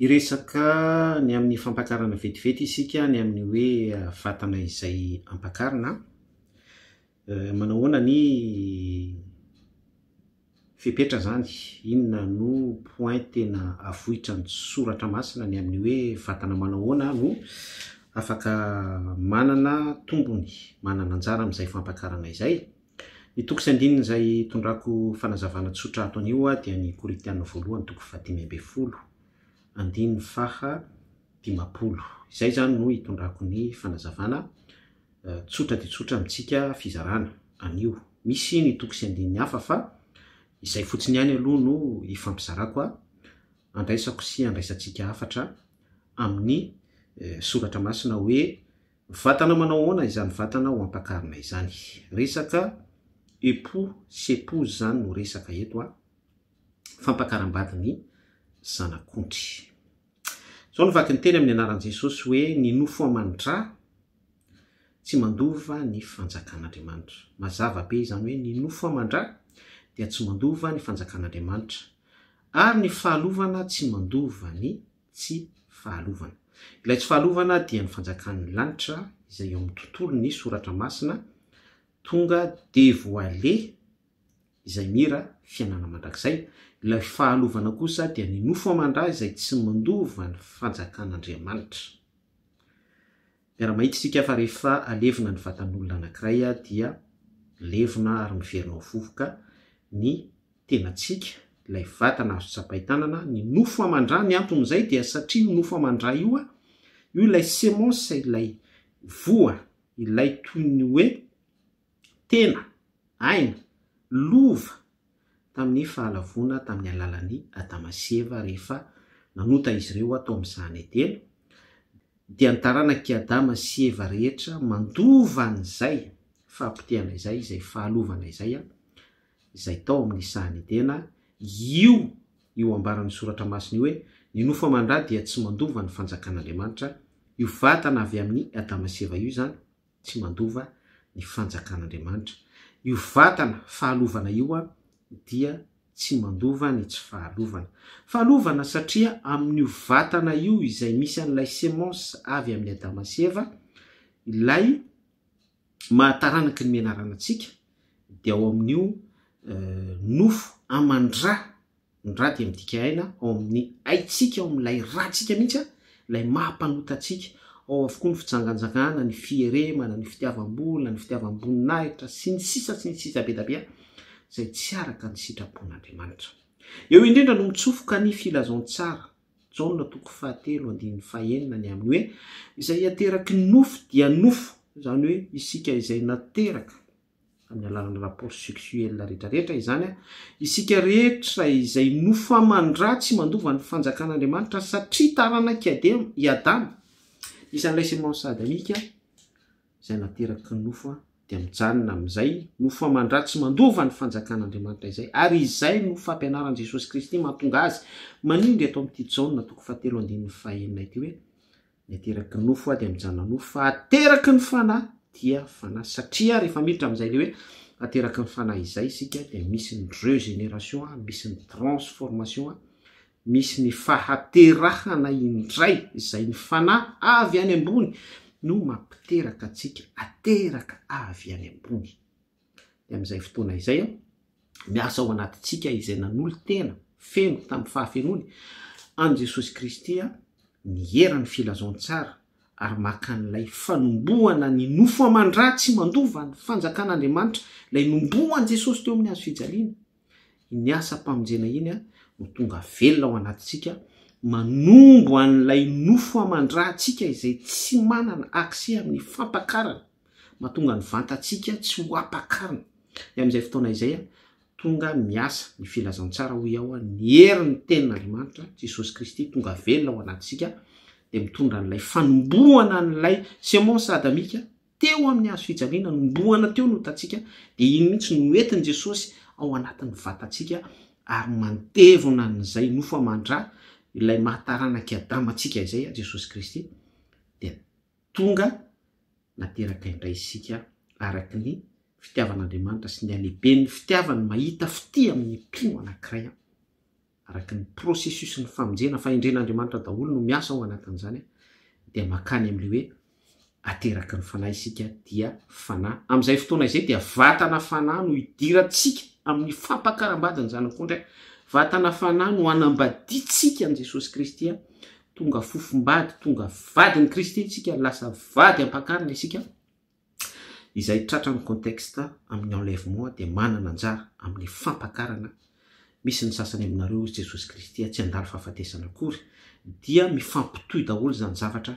iresaka ny amin'ny fampakarana vetivety isika ny amin'ny hoe eh, vatana izay ampakarina eh, manahoana ny fepetra zany inona no point tena avohitra ny soratra masina ny amin'ny oe vatana manahoana no afak manana tombony manana njara amiizay fampakarna izay y osinzayondrakofanazaanatrahato ioa dia ny koritiana voalohany toko fadimi mbe folo iizay zany no itondrako 'ny fanazavanatsotra disotra amisikanaaaasasy andaisasa ayotranaoe vatnanaoana izany vatana ho ampakarina izany resaka epo sy epoy zany no resaka eto a fampakaram-badiny zanakondry zao no vaki ny teny amin'ny anaran' jesosy hoe ny nofo aman-dra tsy mandova ny fanjakan'andriamanitra mazavabe zany hoe ny nofo aman-dra dia tsy mandova ny fanjakan'andriamanitra ary ny fahalovana tsy mandova ny tsy fahalovana ilay tsy fahalovana dia ny fanjakan'ny lanitra izay eo amin'ny tontolo ny soratra masina tonga de voile izay mira fianana mandrakzay ilay fahalovana kosa dia ny nofo amandra izay tsy mandova ny fanjakan'andriamanitra miaramahita sika fa rehefa alevina ny vatan'olona anakiray a dia levina ary niverinao vovoka ny tenatsika ilay vatana azo tsapahitanana ny nofo aman-drah ny ampon'izay dia satria ny nofo amandrah io a io ilay semensa ilay voa ilay toyny hoe tena aina lova amin'ny fahalavona tamin'ny alalan'ny adama sy eva rehefa nanota izy reotaoamy hteanranak adama s evarehetra mandovanzaymtenaayyeiabaran'ny soratra masinyoe nnofamanra dia tsy mandovany fanjakan'andriamanitra io vatana avy amin'ny adama s eva io zany tsy mandova ny fanjakan'adamanitravaana dia tsy mandovany tsy fahalovana fahalovana satria amin'n'io vatana io izay misy an'lay semence avy amin'ny adamaseva ilay mahataranaky ny mianaranatsika de ao ami'n'io eh, nofo amandra nra di midika haina ao amin'ny aitsika aoamlay ratsika mihitsy a lay mahapanotantsika ao avokoa ny fijanganjangana ny fieremana ny fitiavambonna ny fitiavamboninahitra sy ny sisa sy ny sisa be dabea zay tsy araka ny sitrapon'andriamanitra eo indrindra no mitsofoka ny filazon tsara jana toko fahatelo nyaeniny amin'y oe izay ateraky nofo dia nofo zanyoeisikazaye peyshazay nofomandra tsy mandovan'ny fanjakan'andriamanitra satriataakisn'n'as szay nateraky nofo ynofamandratsy mandova ny fanjakan'andramanitrazay ary izay no fampianaran'n' jesosy kristy maatonga azy manindryatoaa ateraky ny fanay dia satria rehefa iditra amzay e oeeaknyna izay sika d misy ny eeneratin misny ransfrmaion misy ny fahaterahana indray zay ny fanay avy any ambony no mampiteraka atsika ateraka avy any ambony d am'izay fotoana izay a miasa ao anatitsika izay nan'olo tena feno tami'y fahafenony anyjesosy kristya ni eran'ny filazon tsara ary maka n'lay fanombohana ny nofoaman-dra tsy mandova ny fanjakan'andriamanitra lay nombohany jesosy teo amin'ny azo fijaliana ny asa mpamonjena inyan no tonga velona ao anatitsika manomboa n'lay nofo aman-drantsika izay tsy manana ase amin'ny fampakarana matonga ny vatatsika tsy hoaakarinaazayftoaytonga mias yfilazantsarah a n einyennateaindlay fanomboana n'lay semensy adamika teo ami'ny azo fijaliana nombohana teo notasika de iny mihitsy noetiny jesosy ao anati'ny vatatsika ary mantevona nzay nofo amandra ilay mahataranaky adama tsika izay jesosy kristy de tonga nateraka indray isika arakyny fitiavan'amantra sy ny alehibeny fitiavany mahita fiti amnypio aaayaaky prosess ny faena faindren'adamataoaae sikadi am'izay fotoana izay dia vatana fanay no idiratsika amin'ny fampakarambadiny zany ako ndra ay vahatana fanay no anambaditsika ny jesosy kristya tonga fofombady tonga vadi ny kristy sika lasa vady ampakarana isika izay tratrany contet ami'ny enlevement de manana njara amin'ny fampakarana misy ny sasanyaminareo jesosykristytsyadahtesanaory dia mifampitoy daolo zanya